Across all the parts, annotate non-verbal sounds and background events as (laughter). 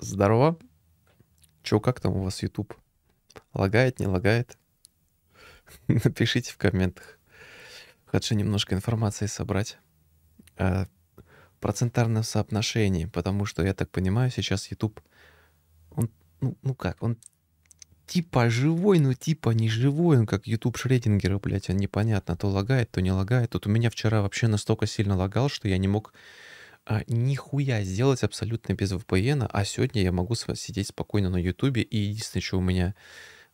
Здорово. Чё, как там у вас YouTube? Лагает, не лагает? (laughs) Напишите в комментах. Хочу немножко информации собрать. Э, процентарное соотношение, потому что, я так понимаю, сейчас YouTube, он, ну, ну как, он типа живой, но типа не живой. Он как YouTube Шреддингера, блядь, он непонятно. То лагает, то не лагает. Тут у меня вчера вообще настолько сильно лагал, что я не мог а, нихуя сделать абсолютно без VPN, а сегодня я могу сидеть спокойно на Ютубе, и единственное, что у меня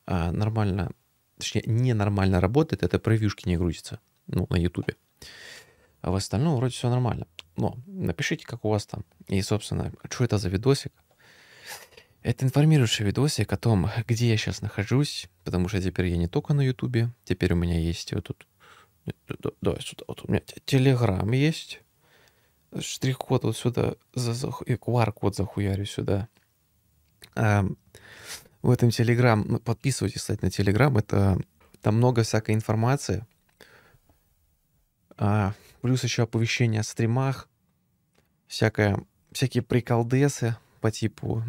а, нормально, точнее, ненормально работает, это превьюшки не грузятся, ну, на Ютубе. А в остальном вроде все нормально. Но напишите, как у вас там. И, собственно, а что это за видосик? Это информирующий видосик о том, (laughs) где я сейчас нахожусь, потому что теперь я не только на Ютубе, теперь у меня есть вот тут... Давай сюда, вот у меня Телеграм есть, штрих-код вот сюда, за, за, QR-код захуярю сюда. А, в этом Телеграм, ну, подписывайтесь, кстати, на Телеграм, это там много всякой информации. А, плюс еще оповещения о стримах, всякое, всякие приколдесы по типу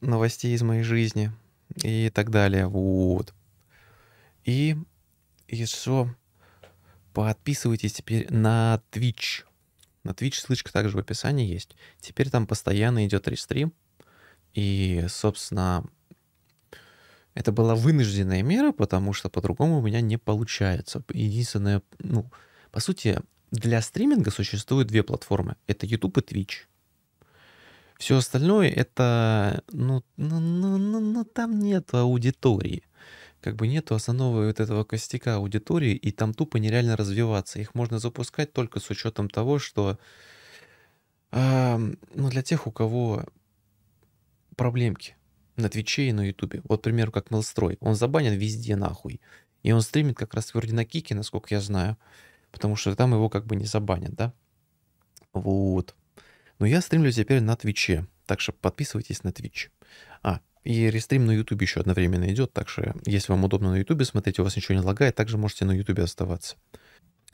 новостей из моей жизни и так далее. Вот. И еще подписывайтесь теперь на Twitch. На Twitch ссылочка также в описании есть. Теперь там постоянно идет рестрим. И, собственно, это была вынужденная мера, потому что по-другому у меня не получается. Единственное, ну, по сути, для стриминга существуют две платформы. Это YouTube и Twitch. Все остальное это, ну, ну, ну, ну, ну там нет аудитории как бы нету основного вот этого костяка аудитории, и там тупо нереально развиваться. Их можно запускать только с учетом того, что э, ну, для тех, у кого проблемки на Твиче и на Ютубе. Вот, к примеру, как Мелстрой. Он забанен везде нахуй. И он стримит как раз вроде на Кике, насколько я знаю. Потому что там его как бы не забанят, да? Вот. Но я стримлю теперь на Твиче. Так что подписывайтесь на Твич. А, и рестрим на YouTube еще одновременно идет, так что если вам удобно на YouTube смотреть, у вас ничего не лагает, также можете на YouTube оставаться.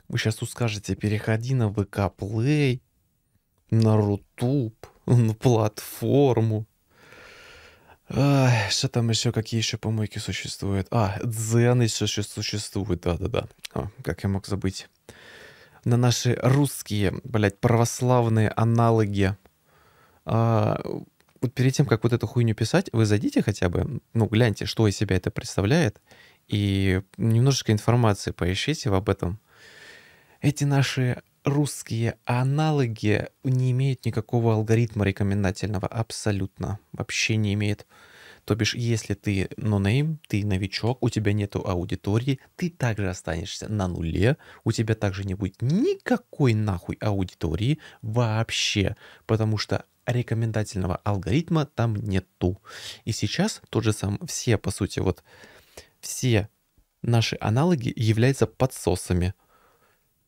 Вы сейчас тут скажете, переходи на VK Play, на Рутуб, на платформу. что там еще, какие еще помойки существуют? А, Дзен еще существует, да-да-да. как я мог забыть. На наши русские, блядь, православные аналоги а, вот перед тем, как вот эту хуйню писать, вы зайдите хотя бы, ну, гляньте, что из себя это представляет, и немножечко информации поищите об этом. Эти наши русские аналоги не имеют никакого алгоритма рекомендательного, абсолютно, вообще не имеют. То бишь, если ты нонейм, ты новичок, у тебя нету аудитории, ты также останешься на нуле, у тебя также не будет никакой нахуй аудитории вообще, потому что рекомендательного алгоритма там нету. И сейчас тот же сам, все, по сути, вот все наши аналоги являются подсосами.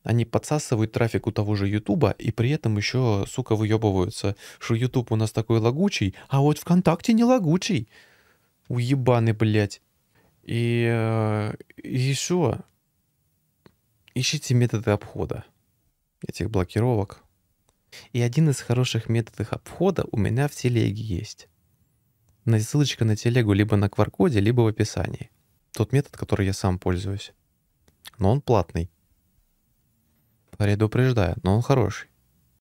Они подсасывают трафик у того же Ютуба и при этом еще, сука, выебываются, что Ютуб у нас такой лагучий, а вот ВКонтакте не лагучий. Уебаны, блядь. И, э, и еще ищите методы обхода этих блокировок, и один из хороших методов обхода у меня в телеге есть. Ссылочка на телегу либо на QR-коде, либо в описании. Тот метод, который я сам пользуюсь. Но он платный. Предупреждаю, но он хороший.